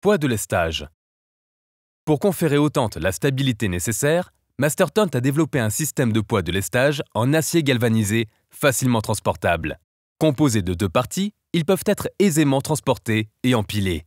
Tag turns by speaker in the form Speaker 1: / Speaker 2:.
Speaker 1: Poids de l'estage. Pour conférer aux tentes la stabilité nécessaire, MasterTent a développé un système de poids de lestage en acier galvanisé, facilement transportable. Composés de deux parties, ils peuvent être aisément transportés et empilés.